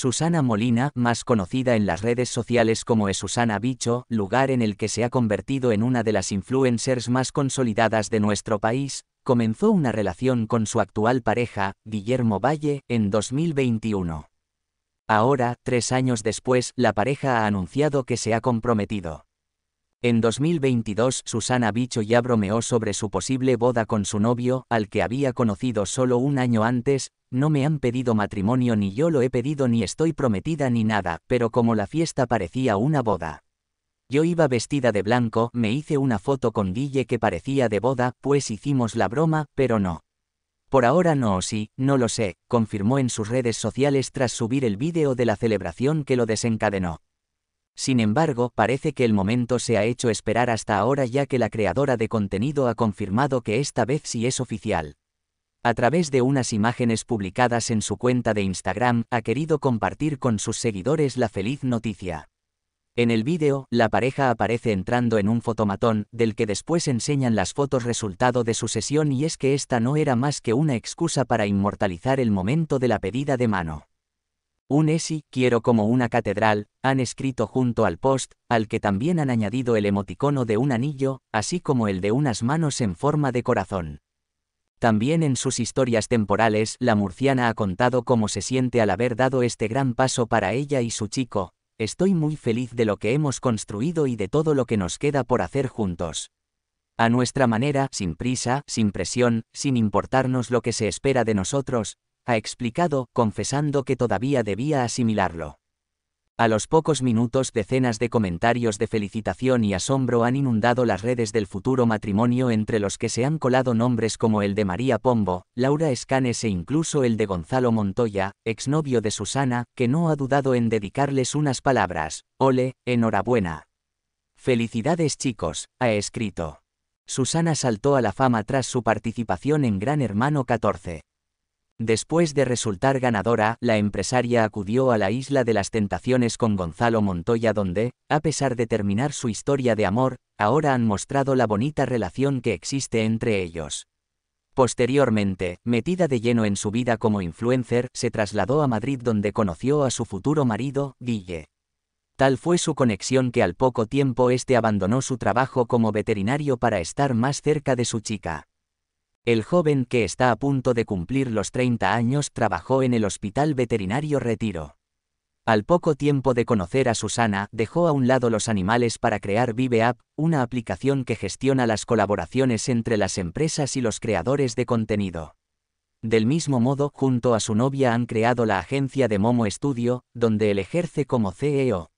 Susana Molina, más conocida en las redes sociales como es Bicho, lugar en el que se ha convertido en una de las influencers más consolidadas de nuestro país, comenzó una relación con su actual pareja, Guillermo Valle, en 2021. Ahora, tres años después, la pareja ha anunciado que se ha comprometido. En 2022, Susana Bicho ya bromeó sobre su posible boda con su novio, al que había conocido solo un año antes, no me han pedido matrimonio ni yo lo he pedido ni estoy prometida ni nada, pero como la fiesta parecía una boda. Yo iba vestida de blanco, me hice una foto con Guille que parecía de boda, pues hicimos la broma, pero no. Por ahora no o sí, no lo sé, confirmó en sus redes sociales tras subir el vídeo de la celebración que lo desencadenó. Sin embargo, parece que el momento se ha hecho esperar hasta ahora ya que la creadora de contenido ha confirmado que esta vez sí es oficial a través de unas imágenes publicadas en su cuenta de Instagram, ha querido compartir con sus seguidores la feliz noticia. En el vídeo, la pareja aparece entrando en un fotomatón, del que después enseñan las fotos resultado de su sesión y es que esta no era más que una excusa para inmortalizar el momento de la pedida de mano. Un ESI, quiero como una catedral, han escrito junto al post, al que también han añadido el emoticono de un anillo, así como el de unas manos en forma de corazón. También en sus historias temporales, la murciana ha contado cómo se siente al haber dado este gran paso para ella y su chico. Estoy muy feliz de lo que hemos construido y de todo lo que nos queda por hacer juntos. A nuestra manera, sin prisa, sin presión, sin importarnos lo que se espera de nosotros, ha explicado, confesando que todavía debía asimilarlo. A los pocos minutos decenas de comentarios de felicitación y asombro han inundado las redes del futuro matrimonio entre los que se han colado nombres como el de María Pombo, Laura Escanes e incluso el de Gonzalo Montoya, exnovio de Susana, que no ha dudado en dedicarles unas palabras. Ole, enhorabuena. Felicidades chicos, ha escrito. Susana saltó a la fama tras su participación en Gran Hermano 14. Después de resultar ganadora, la empresaria acudió a la Isla de las Tentaciones con Gonzalo Montoya donde, a pesar de terminar su historia de amor, ahora han mostrado la bonita relación que existe entre ellos. Posteriormente, metida de lleno en su vida como influencer, se trasladó a Madrid donde conoció a su futuro marido, Guille. Tal fue su conexión que al poco tiempo este abandonó su trabajo como veterinario para estar más cerca de su chica. El joven que está a punto de cumplir los 30 años trabajó en el Hospital Veterinario Retiro. Al poco tiempo de conocer a Susana, dejó a un lado los animales para crear ViveApp, una aplicación que gestiona las colaboraciones entre las empresas y los creadores de contenido. Del mismo modo, junto a su novia han creado la agencia de Momo Studio, donde él ejerce como CEO.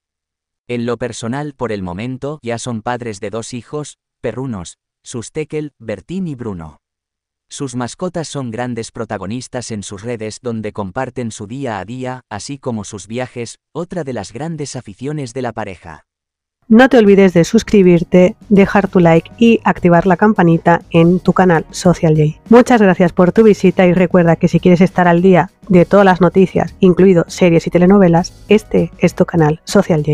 En lo personal, por el momento, ya son padres de dos hijos, perrunos, Sustekel, Bertín y Bruno. Sus mascotas son grandes protagonistas en sus redes donde comparten su día a día, así como sus viajes, otra de las grandes aficiones de la pareja. No te olvides de suscribirte, dejar tu like y activar la campanita en tu canal Social J. Muchas gracias por tu visita y recuerda que si quieres estar al día de todas las noticias, incluido series y telenovelas, este es tu canal Social J.